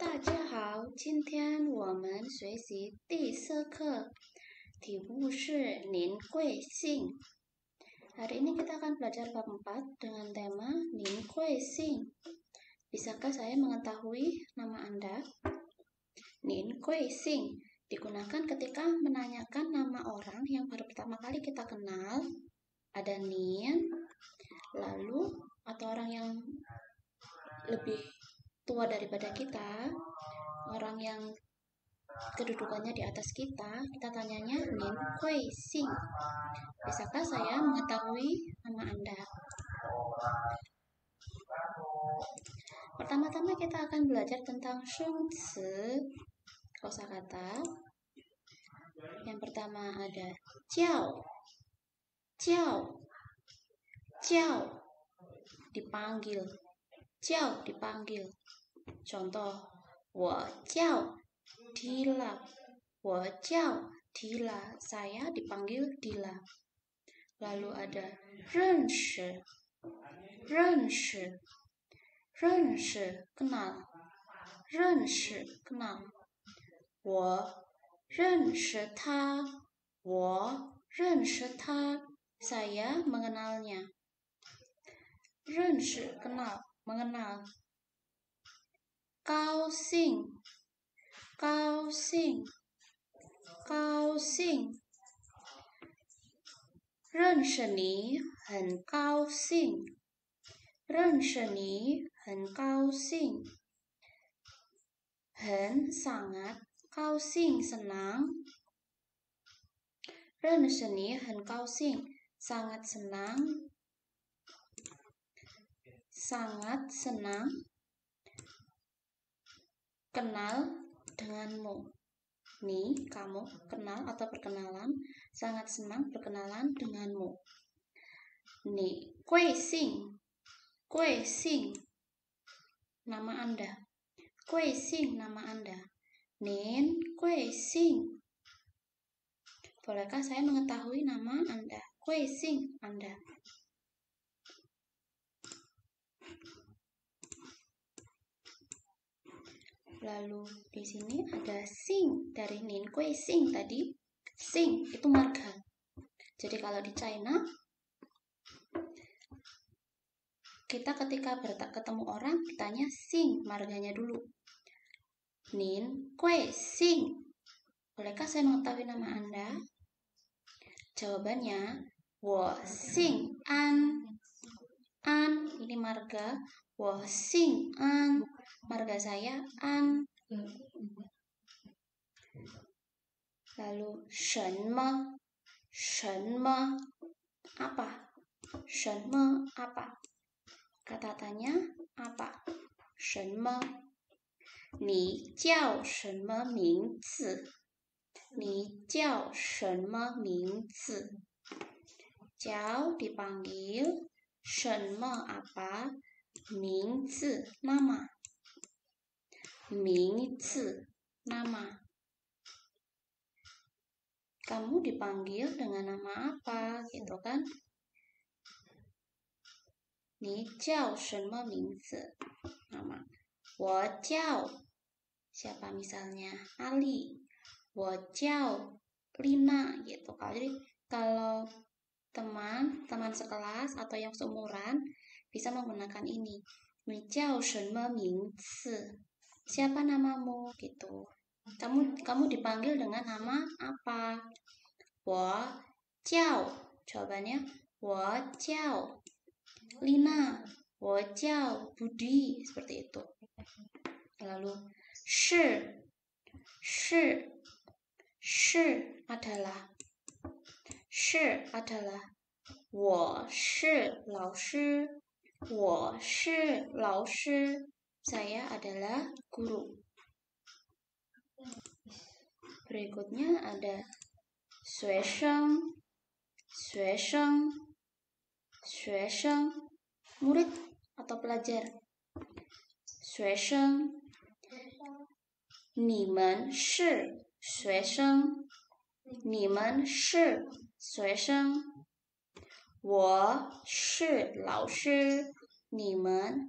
大家好，今天我们学习第四课，题目是“您贵姓”。Hari Hari ini kita akan belajar bab 4 dengan tema Nin Kue Sing. Bisakah saya mengetahui nama Anda? Nin Kue Sing digunakan ketika menanyakan nama orang yang baru pertama kali kita kenal. Ada Nin, lalu atau orang yang lebih tua daripada kita, orang yang kedudukannya di atas kita, kita tanyanya Nin kui, Sing. Bisakah saya mengetahui nama Anda? Pertama-tama kita akan belajar tentang shun tzu, kata. Yang pertama ada jiao. Jiao. Jiao dipanggil. Jiao dipanggil. Contoh, 我叫 Dila. 我叫 Dila. Saya dipanggil Dila. Lalu ada 认识,认识,认识, kenal. 认识, kenal. 我认识他,我认识他, Saya mengenalnya. 认识 kenal, mengenal kau sing kau sing kau sing ren 认识你很高兴认识你很高兴 hen kau kau sing sing ren hen hen sangat kau sing senang Ren seni hen kau sing sangat senang sangat senang kenal denganmu. Ni, kamu kenal atau perkenalan, sangat senang berkenalan denganmu. Nih, kue sing, kue sing, nama Anda. Kue sing, nama Anda. Nin, kue sing. Bolehkah saya mengetahui nama Anda? Kue sing, Anda. Lalu di sini ada sing dari nin kue sing tadi. Sing itu marga. Jadi kalau di China kita ketika ketemu orang ditanya sing marganya dulu. Nin kue sing. Bolehkah saya mengetahui nama Anda? Jawabannya wo sing an an ini marga wo sing an marga saya an hmm. lalu shenme shenme apa shenme apa kata tanya apa shenme ni jiao shenme ming ni jiao shenme ming jiao dipanggil shenme apa ming zi nama nama kamu dipanggil dengan nama apa gitu kan 你叫什么名字 nama siapa misalnya Ali 我叫 Lina gitu kan? kalau teman teman sekelas atau yang seumuran bisa menggunakan ini siapa namamu gitu kamu kamu dipanggil dengan nama apa wo jiao jawabannya wo jiao Lina wo jiao Budi seperti itu lalu shi shi shi adalah shi adalah shi saya adalah guru. Berikutnya ada suesheng, suesheng, suesheng, murid atau pelajar. Suesheng, Niman, shi suesheng, Niman, Saya shi suesheng, wo shi lao shi, Niman,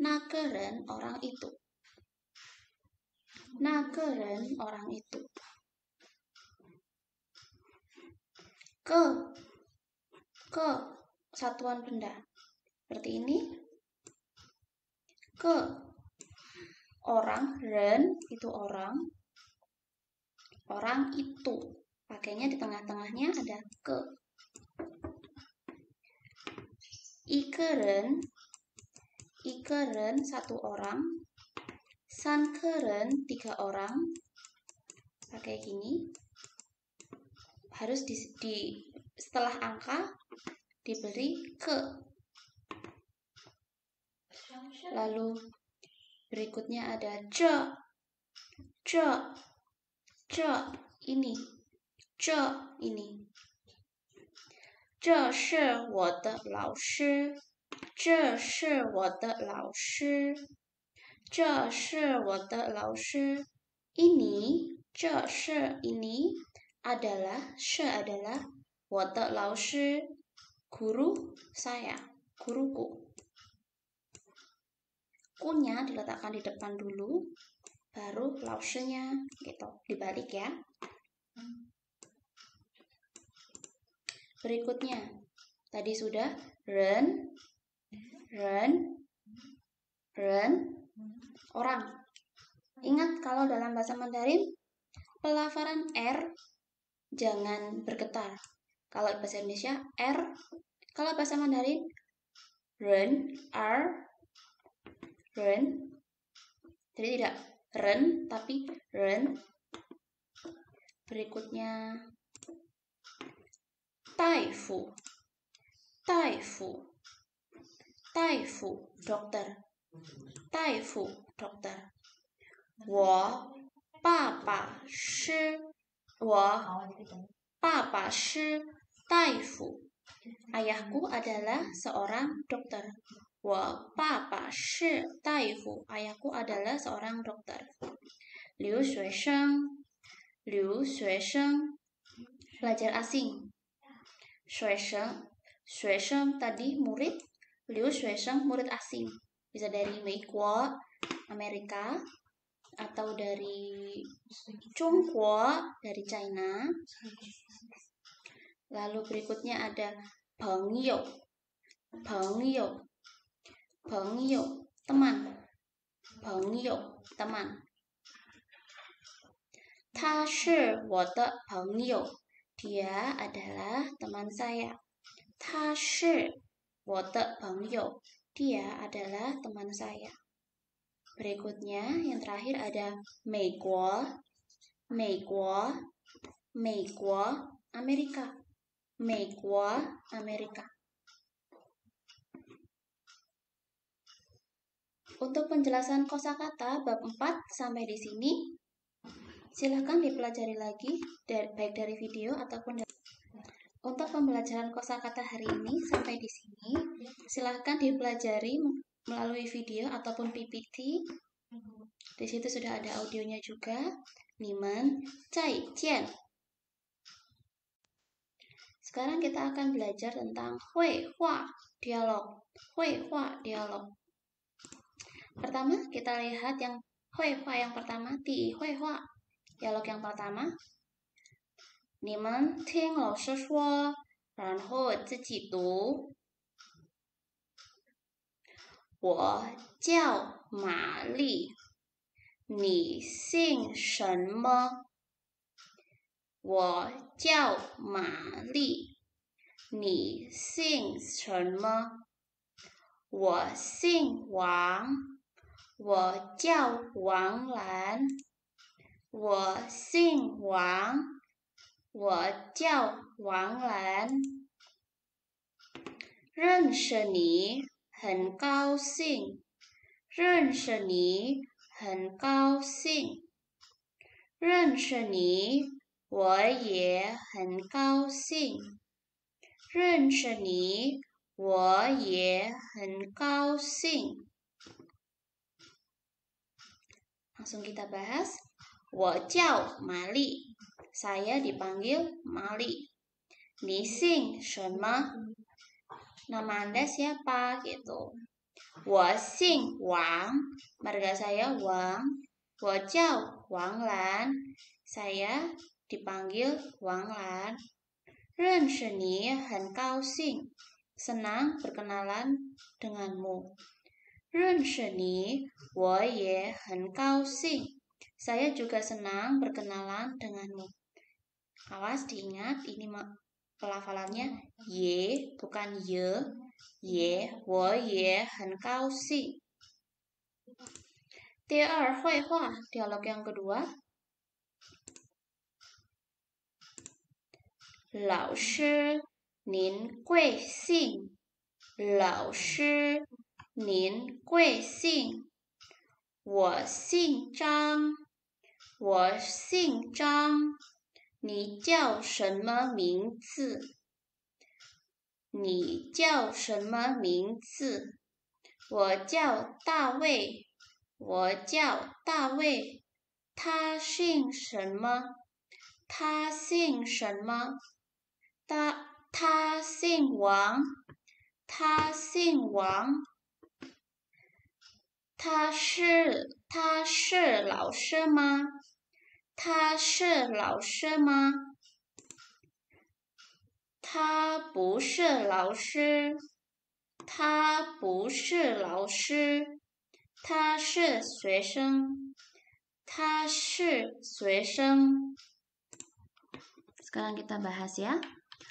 nakeren orang itu. Nakeren orang itu. Ke ke satuan benda. Seperti ini. Ke orang ren itu orang. Orang itu. Pakainya di tengah-tengahnya ada ke. Ikeren Ikeren satu orang, Sankeren tiga orang. Pakai gini. Harus di, di setelah angka diberi ke. Lalu berikutnya ada jo, jo, jo ini, jo ini. 这是我的老师。这是我的老师，这是我的老师。Ini, ce, ini adalah, se adalah, watak guru saya, guruku. Kunya diletakkan di depan dulu, baru lausinya gitu, dibalik ya. Berikutnya, tadi sudah ren, Run, run, orang. Ingat kalau dalam bahasa Mandarin, pelafaran R jangan bergetar. Kalau bahasa Indonesia, R. Kalau bahasa Mandarin, run, R, ren. Jadi tidak run, tapi ren. Berikutnya, taifu, taifu tai fu dokter tai fu dokter wo papa shi wo papa shi tai fu ayahku adalah seorang dokter wo papa shi tai fu ayahku adalah seorang dokter liu shui sheng liu shui sheng pelajar asing shui sheng shui sheng tadi murid Beliau Shuesheng murid asing. Hmm. Bisa dari Meikuo, Amerika, atau dari Chungkuo, dari China. Lalu berikutnya ada Pengyo. Pengyo. Pengyo, teman. Pengyo, teman. Dia adalah teman saya. shi Wote Bang Dia adalah teman saya. Berikutnya, yang terakhir ada Mei Guo, Mei Amerika. Mei Amerika. Untuk penjelasan kosakata bab 4 sampai di sini, silahkan dipelajari lagi baik dari video ataupun dari untuk pembelajaran kosakata hari ini sampai di sini. Silahkan dipelajari melalui video ataupun PPT. Di situ sudah ada audionya juga. Niman, Cai, Cian. Sekarang kita akan belajar tentang Hui Hua dialog. Hui Hua dialog. Pertama, kita lihat yang Hui Hua yang pertama, Ti Hui Hua. Dialog yang pertama, 你们听老师说，然后自己读。我叫玛丽，你姓什么？我叫玛丽，你姓什么？我姓王，我叫王兰，我姓王。我叫王兰，认识你很高兴，认识你很高兴，认识你我也很高兴，认识你我也很高兴。马上我们开始，我叫玛丽。saya dipanggil Mali. Nising, Shema. Nama Anda siapa? Gitu. Wasing, Wang. Marga saya Wang. Wajau Wang Lan. Saya dipanggil Wang Lan. Ren Sheni, Han Kao Sing. Senang berkenalan denganmu. Ren Sheni, Wo Ye Han Kao Sing. Saya juga senang berkenalan denganmu. Awas diingat ini pelafalannya ye bukan ye ye wo ye hen kao si. Tier hui hua dialog yang kedua. Lao shi nin gui xing. Lao shi nin kui xing. 我姓张，我姓张。你叫什么名字？你叫什么名字？我叫大卫。我叫大卫。他姓什么？他姓什么？他他姓王。他姓王。他是他是老师吗？他是老师吗？他不是老师，他不是老师，他是学生，他是学生。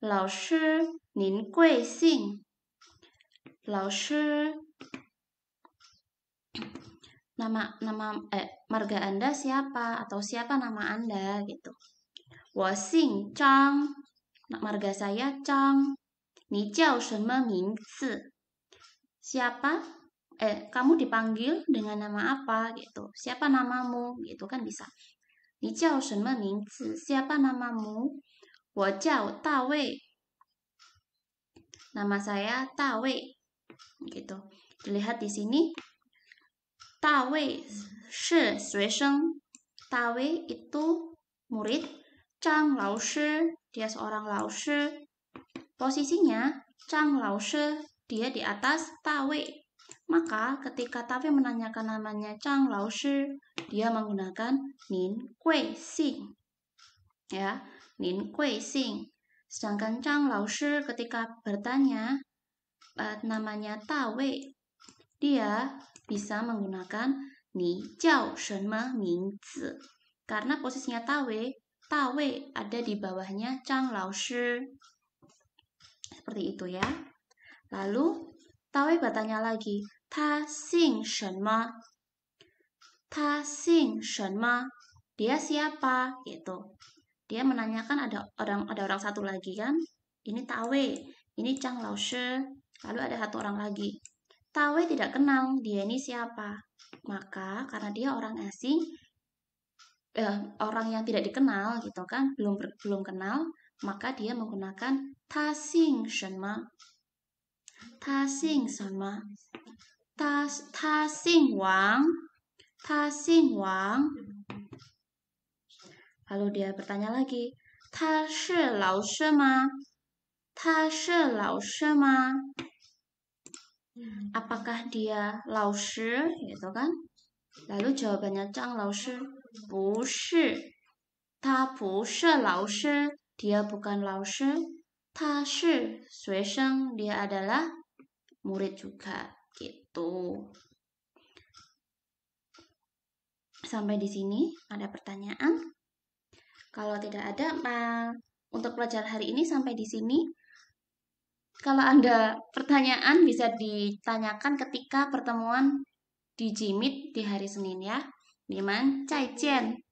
老师，您贵姓？老师。nama nama eh marga Anda siapa atau siapa nama Anda gitu. wasing Chang, marga saya Chang. Ni jiao shenme ming Siapa? Eh, kamu dipanggil dengan nama apa gitu. Siapa namamu gitu kan bisa. Ni jiao shenme ming Siapa namamu? Wo jiao Da Wei. Nama saya Da Wei. Gitu. Dilihat di sini 大卫是学生大卫 itu murid Chang Lao dia seorang Lao posisinya Chang Lao Shi dia di atas Tawe maka ketika Tawe menanyakan namanya Chang Lao Shi dia menggunakan Nin Kui Xing ya Nin Kui Xing sedangkan Chang Lao Shi ketika bertanya namanya Tawe dia bisa menggunakan ni jiao shenme ming Karena posisinya tawe, tawe ada di bawahnya Chang Lao Shi. Seperti itu ya. Lalu, tawe bertanya lagi, ta sing shenme? Ta sing shenme? Dia siapa? Gitu. Dia menanyakan ada orang ada orang satu lagi kan? Ini tawe, ini Chang Lao Shi. Lalu ada satu orang lagi. Tawe tidak kenal dia ini siapa. Maka karena dia orang asing, eh, orang yang tidak dikenal gitu kan, belum belum kenal, maka dia menggunakan tasing shenma. Tasing shenma. Tas tasing wang. Tasing wang. Lalu dia bertanya lagi, "Ta shi lao shi ma?" "Ta shi lao shi ma?" Hmm. apakah dia laoshi gitu kan lalu jawabannya Zhang laoshi bushi ta bushi laoshi dia bukan laoshi ta shi sueseng dia adalah murid juga gitu sampai di sini ada pertanyaan kalau tidak ada untuk pelajaran hari ini sampai di sini kalau Anda pertanyaan bisa ditanyakan ketika pertemuan di Jimit di hari Senin ya. Niman, cai jian.